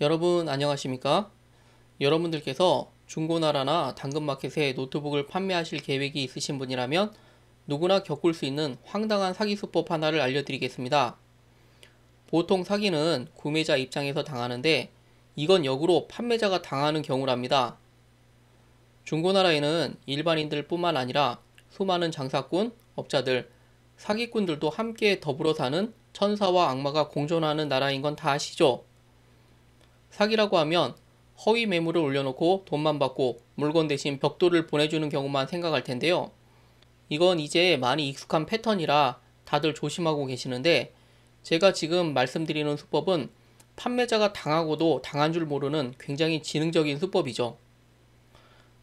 여러분 안녕하십니까? 여러분들께서 중고나라나 당근마켓에 노트북을 판매하실 계획이 있으신 분이라면 누구나 겪을 수 있는 황당한 사기 수법 하나를 알려드리겠습니다. 보통 사기는 구매자 입장에서 당하는데 이건 역으로 판매자가 당하는 경우랍니다. 중고나라에는 일반인들 뿐만 아니라 수많은 장사꾼, 업자들, 사기꾼들도 함께 더불어 사는 천사와 악마가 공존하는 나라인 건 다 아시죠? 사기라고 하면 허위 매물을 올려놓고 돈만 받고 물건 대신 벽돌을 보내주는 경우만 생각할 텐데요. 이건 이제 많이 익숙한 패턴이라 다들 조심하고 계시는데 제가 지금 말씀드리는 수법은 판매자가 당하고도 당한 줄 모르는 굉장히 지능적인 수법이죠.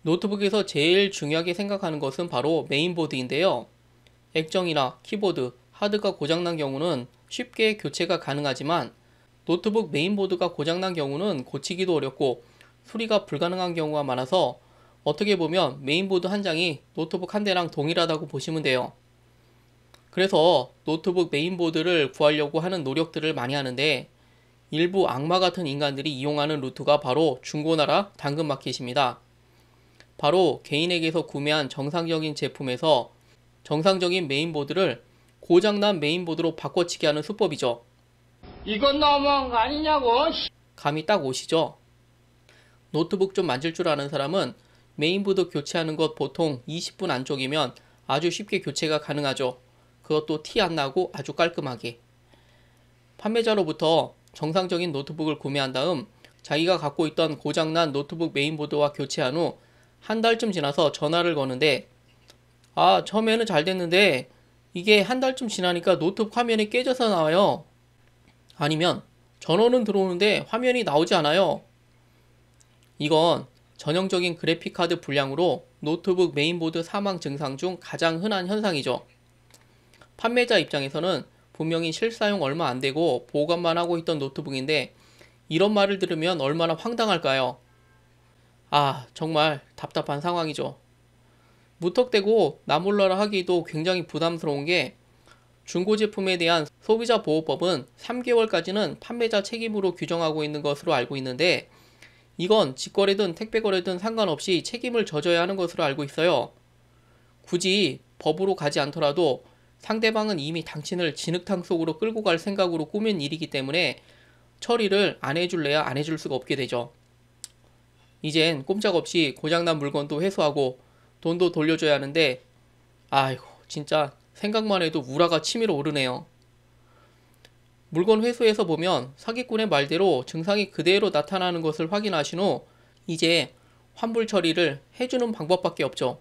노트북에서 제일 중요하게 생각하는 것은 바로 메인보드인데요. 액정이나 키보드, 하드가 고장난 경우는 쉽게 교체가 가능하지만 노트북 메인보드가 고장난 경우는 고치기도 어렵고 수리가 불가능한 경우가 많아서 어떻게 보면 메인보드 한 장이 노트북 한 대랑 동일하다고 보시면 돼요. 그래서 노트북 메인보드를 구하려고 하는 노력들을 많이 하는데 일부 악마 같은 인간들이 이용하는 루트가 바로 중고나라 당근마켓입니다. 바로 개인에게서 구매한 정상적인 제품에서 정상적인 메인보드를 고장난 메인보드로 바꿔치기 하는 수법이죠. 이건 너무한 거 아니냐고. 감이 딱 오시죠? 노트북 좀 만질 줄 아는 사람은 메인보드 교체하는 것 보통 20분 안쪽이면 아주 쉽게 교체가 가능하죠. 그것도 티 안 나고 아주 깔끔하게. 판매자로부터 정상적인 노트북을 구매한 다음 자기가 갖고 있던 고장난 노트북 메인보드와 교체한 후 한 달쯤 지나서 전화를 거는데 아 처음에는 잘 됐는데 이게 한 달쯤 지나니까 노트북 화면이 깨져서 나와요. 아니면 전원은 들어오는데 화면이 나오지 않아요. 이건 전형적인 그래픽카드 불량으로 노트북 메인보드 사망 증상 중 가장 흔한 현상이죠. 판매자 입장에서는 분명히 실사용 얼마 안 되고 보관만 하고 있던 노트북인데 이런 말을 들으면 얼마나 황당할까요? 아, 정말 답답한 상황이죠. 무턱대고 나몰라라 하기도 굉장히 부담스러운 게 중고 제품에 대한 소비자 보호법은 3개월까지는 판매자 책임으로 규정하고 있는 것으로 알고 있는데 이건 직거래든 택배거래든 상관없이 책임을 져줘야 하는 것으로 알고 있어요. 굳이 법으로 가지 않더라도 상대방은 이미 당신을 진흙탕 속으로 끌고 갈 생각으로 꾸민 일이기 때문에 처리를 안 해줄래야 안 해줄 수가 없게 되죠. 이젠 꼼짝없이 고장난 물건도 회수하고 돈도 돌려줘야 하는데 아이고 진짜 생각만 해도 우라가 치밀어 오르네요. 물건 회수에서 보면 사기꾼의 말대로 증상이 그대로 나타나는 것을 확인하신 후 이제 환불 처리를 해주는 방법밖에 없죠.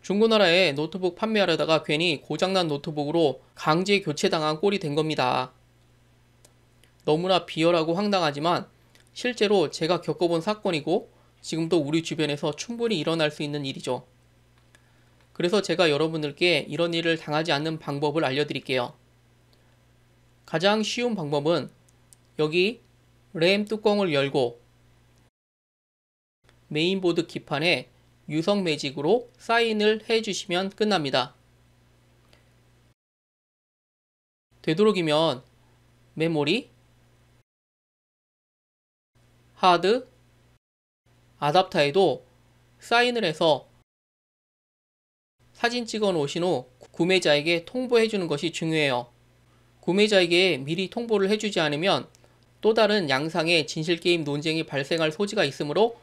중고나라에 노트북 판매하려다가 괜히 고장난 노트북으로 강제 교체당한 꼴이 된 겁니다. 너무나 비열하고 황당하지만 실제로 제가 겪어본 사건이고 지금도 우리 주변에서 충분히 일어날 수 있는 일이죠. 그래서 제가 여러분들께 이런 일을 당하지 않는 방법을 알려드릴게요. 가장 쉬운 방법은 여기 램 뚜껑을 열고 메인보드 기판에 유성 매직으로 사인을 해주시면 끝납니다. 되도록이면 메모리, 하드, 아답터에도 사인을 해서 사진 찍어 놓으신 후 구매자에게 통보해 주는 것이 중요해요. 구매자에게 미리 통보를 해주지 않으면 또 다른 양상의 진실게임 논쟁이 발생할 소지가 있으므로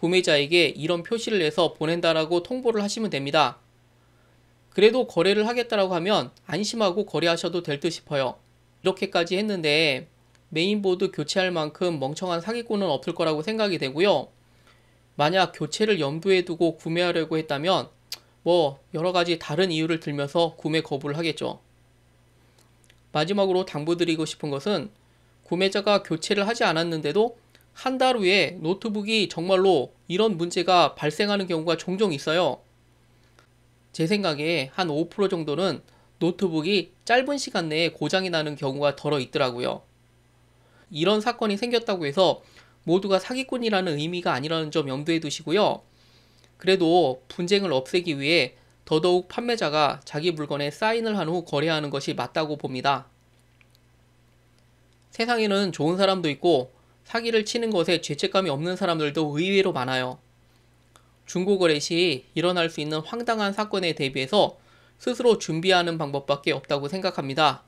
구매자에게 이런 표시를 내서 보낸다라고 통보를 하시면 됩니다. 그래도 거래를 하겠다라고 하면 안심하고 거래하셔도 될 듯 싶어요. 이렇게까지 했는데 메인보드 교체할 만큼 멍청한 사기꾼은 없을 거라고 생각이 되고요. 만약 교체를 염두에 두고 구매하려고 했다면 뭐 여러 가지 다른 이유를 들면서 구매 거부를 하겠죠. 마지막으로 당부드리고 싶은 것은 구매자가 교체를 하지 않았는데도 한 달 후에 노트북이 정말로 이런 문제가 발생하는 경우가 종종 있어요. 제 생각에 한 5% 정도는 노트북이 짧은 시간 내에 고장이 나는 경우가 덜어 있더라고요. 이런 사건이 생겼다고 해서 모두가 사기꾼이라는 의미가 아니라는 점 염두에 두시고요. 그래도 분쟁을 없애기 위해 더더욱 판매자가 자기 물건에 사인을 한 후 거래하는 것이 맞다고 봅니다. 세상에는 좋은 사람도 있고 사기를 치는 것에 죄책감이 없는 사람들도 의외로 많아요. 중고거래 시 일어날 수 있는 황당한 사건에 대비해서 스스로 준비하는 방법밖에 없다고 생각합니다.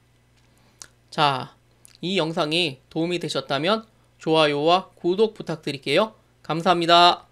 자, 이 영상이 도움이 되셨다면 좋아요와 구독 부탁드릴게요. 감사합니다.